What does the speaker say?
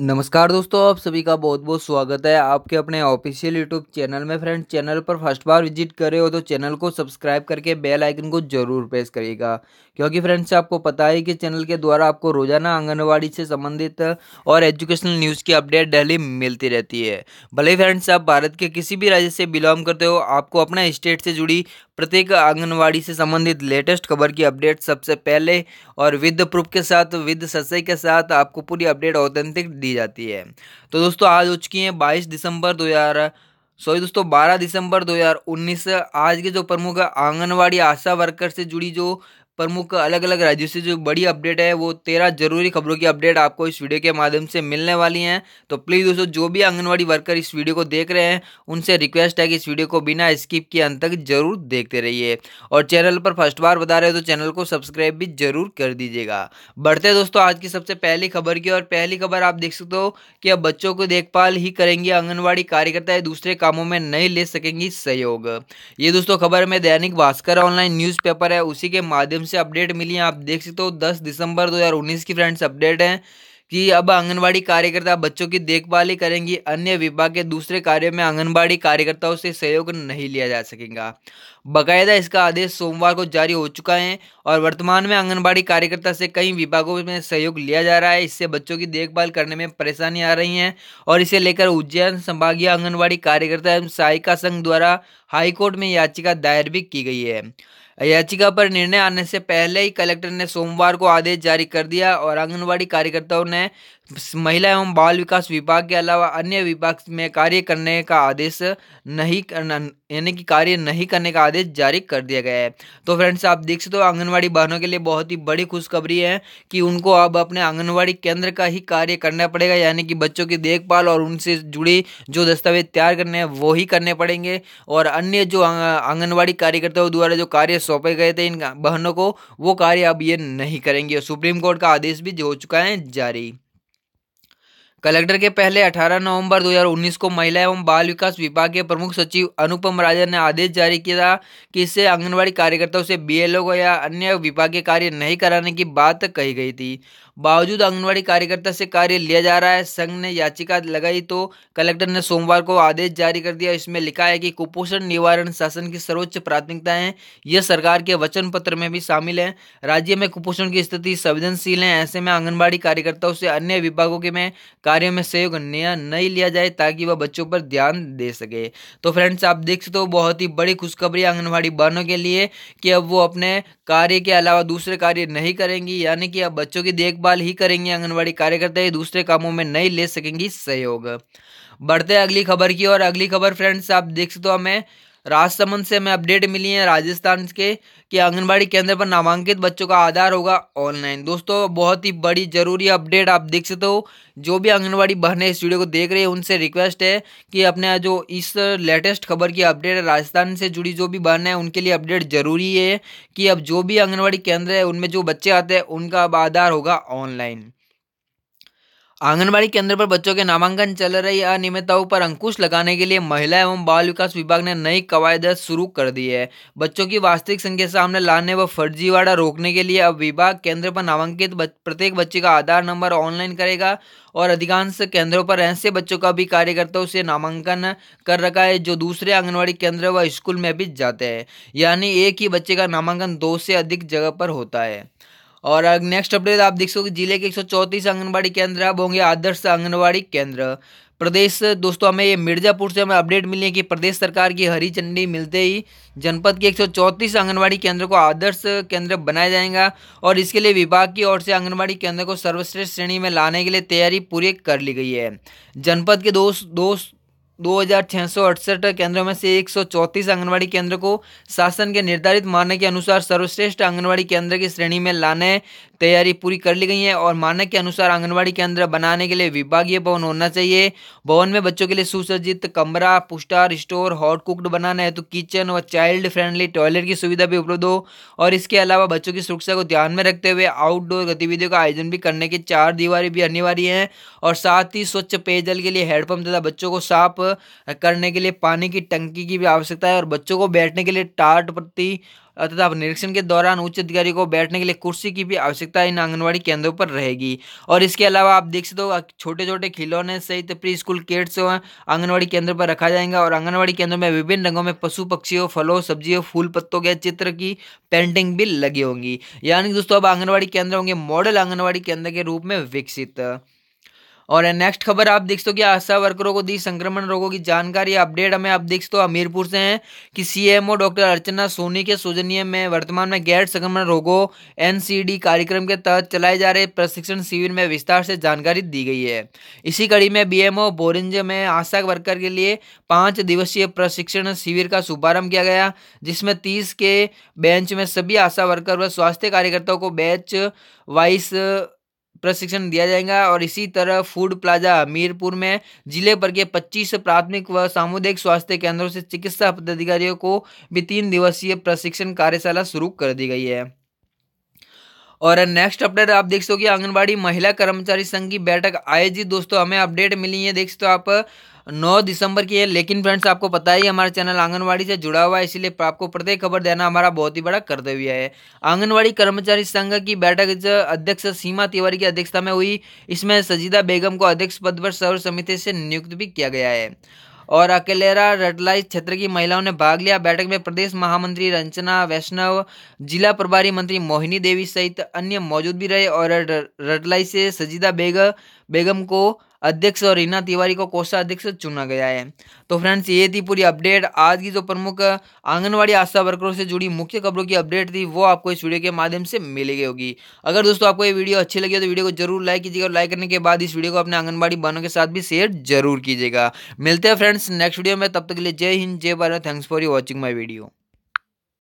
नमस्कार दोस्तों आप सभी का बहुत बहुत स्वागत है आपके अपने ऑफिशियल यूट्यूब चैनल में फ्रेंड चैनल पर फर्स्ट बार विजिट कर रहे हो तो चैनल को सब्सक्राइब करके बेल आइकन को जरूर प्रेस करिएगा क्योंकि फ्रेंड्स आपको पता है कि चैनल के द्वारा आपको रोजाना आंगनबाड़ी से संबंधित और एजुकेशनल न्यूज़ की अपडेट डेली मिलती रहती है भले फ्रेंड्स आप भारत के किसी भी राज्य से बिलोंग करते हो आपको अपना स्टेट से जुड़ी प्रत्येक आंगनबाड़ी से संबंधित लेटेस्ट खबर की अपडेट सबसे पहले और विद प्रूफ के साथ विद सच्चाई के साथ आपको पूरी अपडेट ऑथेंटिक दी जाती है तो दोस्तों आज हो चुकी है बाईस दिसंबर दो हज़ार सॉरी दोस्तों बारह दिसंबर दो हजार उन्नीस आज के जो प्रमुख आंगनवाड़ी आशा वर्कर से जुड़ी जो प्रमुख अलग अलग राज्यों से जो बड़ी अपडेट है वो तेरह जरूरी खबरों की अपडेट आपको इस वीडियो के माध्यम से मिलने वाली हैं तो प्लीज़ दोस्तों जो भी आंगनवाड़ी वर्कर इस वीडियो को देख रहे हैं उनसे रिक्वेस्ट है कि इस वीडियो को बिना स्किप किए अंत तक जरूर देखते रहिए और चैनल पर फर्स्ट बार बता रहे हो तो चैनल को सब्सक्राइब भी जरूर कर दीजिएगा बढ़ते दोस्तों आज की सबसे पहली खबर की और पहली खबर आप देख सकते हो कि अब बच्चों को देखभाल ही करेंगे आंगनबाड़ी कार्यकर्ता दूसरे कामों में नहीं ले सकेंगी सहयोग ये दोस्तों खबर में दैनिक भास्कर ऑनलाइन न्यूज़पेपर है उसी के माध्यम हमसे अपडेट मिली है आप देख सकते हो दस दिसंबर 2019 की फ्रेंड्स अपडेट है कि अब आंगनबाड़ी कार्यकर्ता बच्चों की देखभाल ही करेंगी अन्य विभाग के दूसरे कार्य में आंगनबाड़ी कार्यकर्ताओं से सहयोग नहीं लिया जा सकेगा बकायदा इसका आदेश सोमवार को जारी हो चुका है और वर्तमान में आंगनबाड़ी कार्यकर्ता से कई विभागों में सहयोग लिया जा रहा है इससे बच्चों की देखभाल करने में परेशानी आ रही है और इसे लेकर उज्जैन संभागीय आंगनबाड़ी कार्यकर्ता एवं सहायिका संघ द्वारा हाईकोर्ट में याचिका दायर भी की गई है याचिका पर निर्णय आने से पहले ही कलेक्टर ने सोमवार को आदेश जारी कर दिया और आंगनबाड़ी कार्यकर्ताओं ने महिला एवं बाल विकास विभाग के अलावा अन्य विभाग में कार्य करने का आदेश नहीं करना यानी कि कार्य नहीं करने का आदेश जारी कर दिया गया है तो फ्रेंड्स आप देख सकते हो आंगनवाड़ी बहनों के लिए बहुत ही बड़ी खुशखबरी है कि उनको अब अपने आंगनवाड़ी केंद्र का ही कार्य करना पड़ेगा यानी कि बच्चों की देखभाल और उनसे जुड़ी जो दस्तावेज तैयार करने हैं वो ही करने पड़ेंगे और अन्य जो आंगनबाड़ी कार्यकर्ताओं द्वारा जो कार्य सौंपे गए थे इन बहनों को वो कार्य अब ये नहीं करेंगे सुप्रीम कोर्ट का आदेश भी हो चुका है जारी कलेक्टर के पहले 18 नवंबर 2019 को महिला एवं बाल विकास विभाग के प्रमुख सचिव अनुपम राजन ने आदेश जारी किया कि इससे आंगनबाड़ी कार्यकर्ताओं से बी एल या अन्य विभागीय कार्य नहीं कराने की बात कही गई थी बावजूद आंगनबाड़ी कार्यकर्ता से कार्य लिया जा रहा है संघ ने याचिका लगाई तो कलेक्टर ने सोमवार को आदेश जारी कर दिया इसमें लिखा है कि कुपोषण निवारण शासन की सर्वोच्च प्राथमिकता है यह सरकार के वचन पत्र में भी शामिल है राज्य में कुपोषण की स्थिति संवेदनशील है ऐसे में आंगनबाड़ी कार्यकर्ताओं से अन्य विभागों के में कार्यों में सहयोग नहीं लिया जाए ताकि वह बच्चों पर ध्यान दे सके तो फ्रेंड्स आप देख सकते हो बहुत ही बड़ी खुशखबरी आंगनबाड़ी बहनों के लिए कि अब वो अपने कार्य के अलावा दूसरे कार्य नहीं करेंगी यानी कि अब बच्चों की देखभाल देखभाल ही करेंगे आंगनबाड़ी कार्यकर्ता ये दूसरे कामों में नहीं ले सकेंगी सहयोग बढ़ते अगली खबर की और अगली खबर फ्रेंड्स आप देख सकते हो हमें राजसमंद से हमें अपडेट मिली है राजस्थान के कि आंगनबाड़ी केंद्र पर नामांकित बच्चों का आधार होगा ऑनलाइन दोस्तों बहुत ही बड़ी जरूरी अपडेट आप देख सकते हो जो भी आंगनबाड़ी बहने इस वीडियो को देख रहे हैं उनसे रिक्वेस्ट है कि अपने जो इस लेटेस्ट खबर की अपडेट है राजस्थान से जुड़ी जो भी बहने हैं उनके लिए अपडेट जरूरी है कि अब जो भी आंगनबाड़ी केंद्र है उनमें जो बच्चे आते हैं उनका अब आधार होगा ऑनलाइन आंगनबाड़ी केंद्र पर बच्चों के नामांकन चल रही अनियमितताओं पर अंकुश लगाने के लिए महिला एवं बाल विकास विभाग ने नई कवायद शुरू कर दी है बच्चों की वास्तविक संख्या सामने लाने व फर्जीवाड़ा रोकने के लिए अब विभाग केंद्र पर नामांकित प्रत्येक बच्चे का आधार नंबर ऑनलाइन करेगा और अधिकांश केंद्रों पर ऐसे बच्चों का भी कार्यकर्ताओं से नामांकन कर रखा है जो दूसरे आंगनबाड़ी केंद्र व स्कूल में भी जाते हैं यानी एक ही बच्चे का नामांकन दो से अधिक जगह पर होता है और नेक्स्ट अपडेट आप देख सकते जिले के एक आंगनबाड़ी केंद्र अब होंगे आदर्श आंगनबाड़ी केंद्र प्रदेश दोस्तों हमें ये मिर्जापुर से हमें अपडेट मिली है कि प्रदेश सरकार की हरी झंडी मिलते ही जनपद के एक आंगनबाड़ी केंद्र को आदर्श केंद्र बनाया जाएगा और इसके लिए विभाग की ओर से आंगनबाड़ी केंद्र को सर्वश्रेष्ठ श्रेणी में लाने के लिए तैयारी पूरी कर ली गई है जनपद के दोस्त दोस्त दो केंद्रों में से एक आंगनवाड़ी केंद्र को शासन के निर्धारित मानक के अनुसार सर्वश्रेष्ठ आंगनवाड़ी केंद्र की श्रेणी में लाने तैयारी पूरी कर ली गई है और मानक के अनुसार आंगनवाड़ी केंद्र बनाने के लिए विभागीय भवन होना चाहिए भवन में बच्चों के लिए सुसज्जित कमरा पुस्टार स्टोर हॉट कुकड बनाना है तो किचन और चाइल्ड फ्रेंडली टॉयलेट की सुविधा भी उपलब्ध हो और इसके अलावा बच्चों की सुरक्षा को ध्यान में रखते हुए आउटडोर गतिविधियों का आयोजन भी करने की चार दीवारी भी अनिवार्य है और साथ ही स्वच्छ पेयजल के लिए हैंडपम्प तथा बच्चों को साफ करने के लिए पानी की टंकी की भी आवश्यकता है और बच्चों को बैठने के लिए टाट प्रति तथा निरीक्षण के दौरान उच्च अधिकारी को बैठने के लिए कुर्सी की भी आवश्यकता इन आंगनबाड़ी केंद्रों पर रहेगी और इसके अलावा आप देख सकते हो छोटे छोटे खिलौने सहित प्री स्कूल किड्स आंगनबाड़ी केंद्र पर रखा जाएगा और आंगनबाड़ी केंद्रों में विभिन्न रंगों में पशु पक्षियों फलों सब्जियों फूल पत्तों के चित्र की पेंटिंग भी लगी होंगी यानी दोस्तों अब आंगनबाड़ी केंद्र होंगे मॉडल आंगनबाड़ी केंद्र के रूप में विकसित और नेक्स्ट खबर आप देख सकते हो कि आशा वर्करों को दी संक्रमण रोगों की जानकारी अपडेट हमें आप देख सकते हो हमीरपुर से हैं कि सीएमओ डॉक्टर अर्चना सोनी के सौजन्य में वर्तमान में गैर संक्रमण रोगों एनसीडी कार्यक्रम के तहत चलाए जा रहे प्रशिक्षण शिविर में विस्तार से जानकारी दी गई है इसी कड़ी में बीएमओ बोरिंज में आशा वर्कर के लिए पाँच दिवसीय प्रशिक्षण शिविर का शुभारंभ किया गया जिसमें तीस के बेंच में सभी आशा वर्कर व स्वास्थ्य कार्यकर्ताओं को बैच वाइस प्रशिक्षण दिया जाएगा और इसी तरह फूड प्लाजा मीरपुर में जिले भर के 25 प्राथमिक व सामुदायिक स्वास्थ्य केंद्रों से चिकित्सा पदाधिकारियों को भी तीन दिवसीय प्रशिक्षण कार्यशाला शुरू कर दी गई है और नेक्स्ट अपडेट आप देख सको कि आंगनबाड़ी महिला कर्मचारी संघ की बैठक आयोजित दोस्तों हमें अपडेट मिली है देख सकते हो आप नौ दिसंबर की है लेकिन फ्रेंड्स आपको पता ही हमारा चैनल आंगनवाड़ी से जुड़ा हुआ है इसलिए आपको प्रत्येक खबर देना हमारा बहुत ही बड़ा कर्तव्य है आंगनवाड़ी कर्मचारी संघ की बैठक अध्यक्ष सीमा तिवारी की अध्यक्षता में हुई इसमें सजीदा बेगम को अध्यक्ष पद पर सर्व समिति से नियुक्त भी किया गया है और अकेलेरा रटलाइज क्षेत्र की महिलाओं ने भाग लिया बैठक में प्रदेश महामंत्री रंजना वैष्णव जिला प्रभारी मंत्री मोहिनी देवी सहित अन्य मौजूद भी रहे और रटलाइज से सजीदा बेग बेगम को अध्यक्ष और रीना तिवारी को कोषाध्यक्ष चुना गया है तो फ्रेंड्स ये थी पूरी अपडेट आज की जो प्रमुख आंगनवाड़ी आशा वर्करों से जुड़ी मुख्य खबरों की अपडेट थी वो आपको इस वीडियो के माध्यम से मिलेगी होगी अगर दोस्तों आपको ये वीडियो अच्छी लगी तो वीडियो को जरूर लाइक कीजिएगा लाइक करने के बाद इस वीडियो को अपने आंगनबाड़ी बहनों के साथ भी शेयर जरूर कीजिएगा मिलते हैं फ्रेंड्स नेक्स्ट वीडियो में तब तक के लिए Jai Hind Jai Bharat thanks for you watching my video